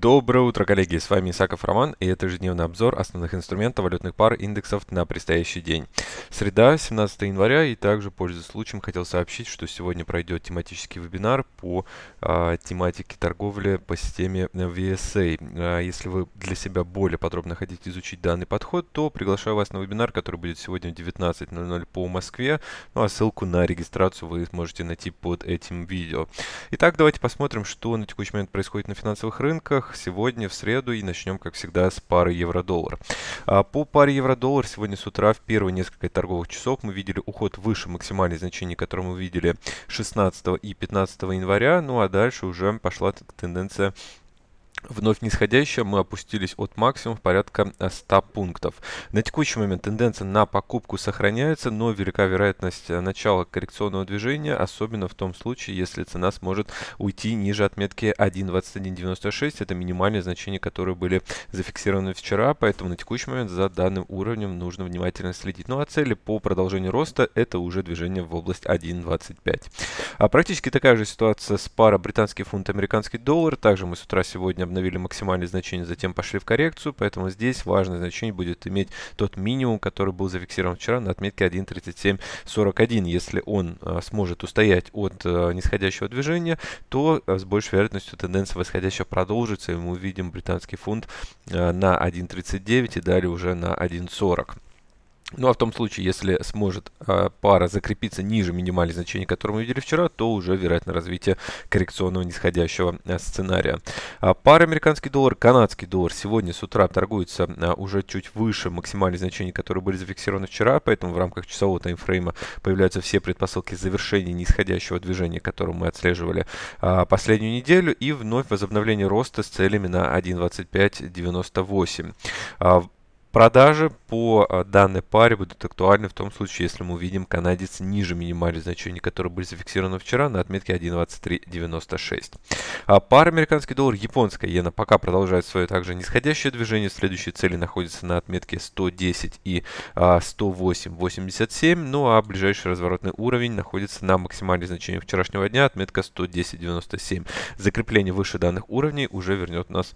Доброе утро, коллеги! С вами Исаков Роман и это ежедневный обзор основных инструментов валютных пар индексов на предстоящий день. Среда, 17 января и также, пользуясь случаем, хотел сообщить, что сегодня пройдет тематический вебинар по а, тематике торговли по системе э, VSA. А, если вы для себя более подробно хотите изучить данный подход, то приглашаю вас на вебинар, который будет сегодня в 19.00 по Москве. Ну а ссылку на регистрацию вы сможете найти под этим видео. Итак, давайте посмотрим, что на текущий момент происходит на финансовых рынках рынках сегодня в среду и начнем, как всегда, с пары евро-доллар. А, по паре евро-доллар сегодня с утра в первые несколько торговых часов мы видели уход выше максимальной значения которые мы видели 16 и 15 января, ну а дальше уже пошла тенденция Вновь нисходящая, мы опустились от максимума порядка 100 э, пунктов. На текущий момент тенденция на покупку сохраняется, но велика вероятность э, начала коррекционного движения, особенно в том случае, если цена сможет уйти ниже отметки 1.2196. Это минимальные значения, которые были зафиксированы вчера, поэтому на текущий момент за данным уровнем нужно внимательно следить. Ну а цели по продолжению роста это уже движение в область 1.25. А практически такая же ситуация с парой британский фунт американский доллар. Также мы с утра сегодня обновили максимальное значение, затем пошли в коррекцию, поэтому здесь важное значение будет иметь тот минимум, который был зафиксирован вчера на отметке 1.3741. Если он а, сможет устоять от а, нисходящего движения, то а, с большей вероятностью тенденция восходящая продолжится, и мы увидим британский фунт а, на 1.39 и далее уже на 1.40. Ну а в том случае, если сможет а, пара закрепиться ниже минимальных значений, которые мы видели вчера, то уже вероятно развитие коррекционного нисходящего а, сценария. А пара американский доллар, канадский доллар сегодня с утра торгуется уже чуть выше максимальных значений, которые были зафиксированы вчера, поэтому в рамках часового таймфрейма появляются все предпосылки завершения нисходящего движения, которое мы отслеживали последнюю неделю, и вновь возобновление роста с целями на 1.2598. Продажи по э, данной паре будут актуальны в том случае, если мы увидим канадец ниже минимальных значений, которые были зафиксированы вчера на отметке 1.2396. А пара американский доллар, японская иена пока продолжает свое также нисходящее движение. Следующие цели находятся на отметке 110 и 108.87. А, ну а ближайший разворотный уровень находится на максимальных значениях вчерашнего дня, отметка 110.97. Закрепление выше данных уровней уже вернет нас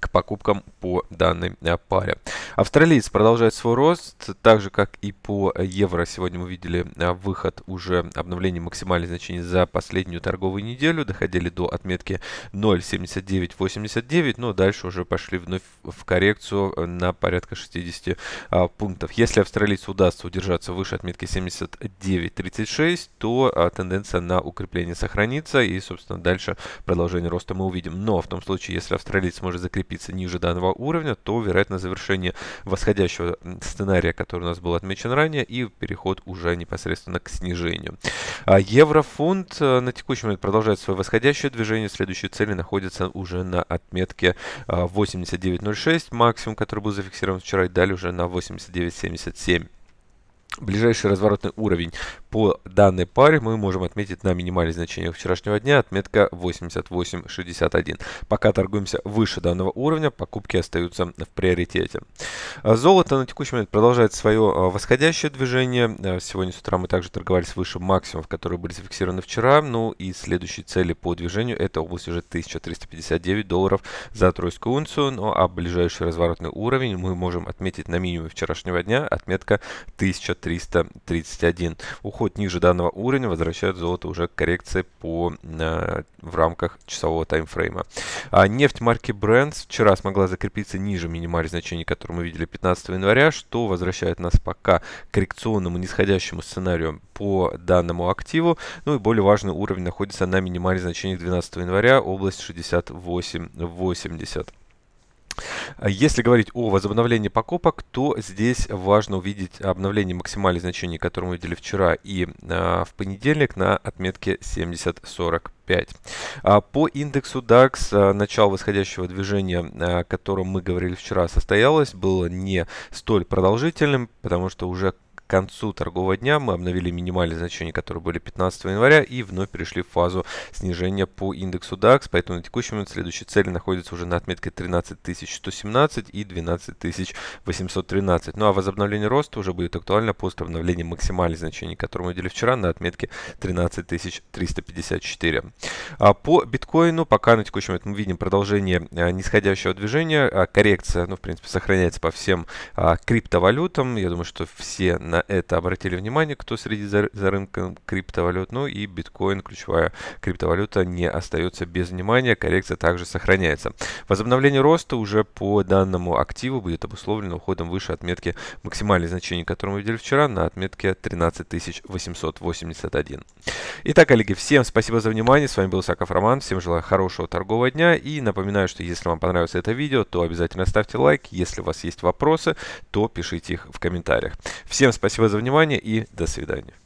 к покупкам по данной э, паре. Австралиец продолжает свой рост, так же как и по евро. Сегодня мы видели э, выход уже обновления максимальных значений за последнюю торговую неделю. Доходили до отметки 0.7989, но дальше уже пошли вновь в коррекцию э, на порядка 60 а, пунктов. Если австралийцу удастся удержаться выше отметки 79.36, то а, тенденция на укрепление сохранится и, собственно, дальше продолжение роста мы увидим. Но в том случае, если австралиец может закрепить закрепиться ниже данного уровня, то вероятно завершение восходящего сценария, который у нас был отмечен ранее, и переход уже непосредственно к снижению. А Еврофунт э, на текущий момент продолжает свое восходящее движение. Следующие цели находятся уже на отметке 89.06, а, максимум, который был зафиксирован вчера, и далее уже на 89.77. Ближайший разворотный уровень по данной паре мы можем отметить на минимальных значениях вчерашнего дня отметка 88.61. Пока торгуемся выше данного уровня, покупки остаются в приоритете. А золото на текущий момент продолжает свое а, восходящее движение. А, сегодня с утра мы также торговались выше максимумов, которые были зафиксированы вчера. Ну и следующие цели по движению это область уже 1359 долларов за тройскую унцию. Ну а ближайший разворотный уровень мы можем отметить на минимуме вчерашнего дня отметка 1331 уходят ниже данного уровня, возвращают золото уже к коррекции по, э, в рамках часового таймфрейма. А нефть марки Brent вчера смогла закрепиться ниже минимальных значений, которые мы видели 15 января, что возвращает нас пока к коррекционному нисходящему сценарию по данному активу. Ну и более важный уровень находится на минимальных значениях 12 января, область 68.80. Если говорить о возобновлении покупок, то здесь важно увидеть обновление максимальных значений, которые мы видели вчера и а, в понедельник на отметке 70.40. 5. А, по индексу DAX а, начало восходящего движения, о котором мы говорили вчера, состоялось, было не столь продолжительным, потому что уже концу торгового дня мы обновили минимальные значения, которые были 15 января, и вновь перешли в фазу снижения по индексу DAX, поэтому на текущий момент следующие цели находятся уже на отметке 13117 и 12813. Ну а возобновление роста уже будет актуально после обновления максимальных значений, которые мы видели вчера на отметке 13354. А по биткоину пока на текущий момент мы видим продолжение а, нисходящего движения, а коррекция, ну в принципе сохраняется по всем а, криптовалютам, я думаю, что все на это обратили внимание, кто среди за, за рынком криптовалют. Ну и биткоин, ключевая криптовалюта, не остается без внимания. Коррекция также сохраняется. Возобновление роста уже по данному активу будет обусловлено уходом выше отметки максимальной значения, которую мы видели вчера, на отметке 13881. Итак, коллеги, всем спасибо за внимание. С вами был Саков Роман. Всем желаю хорошего торгового дня. И напоминаю, что если вам понравилось это видео, то обязательно ставьте лайк. Если у вас есть вопросы, то пишите их в комментариях. Всем спасибо Спасибо за внимание и до свидания.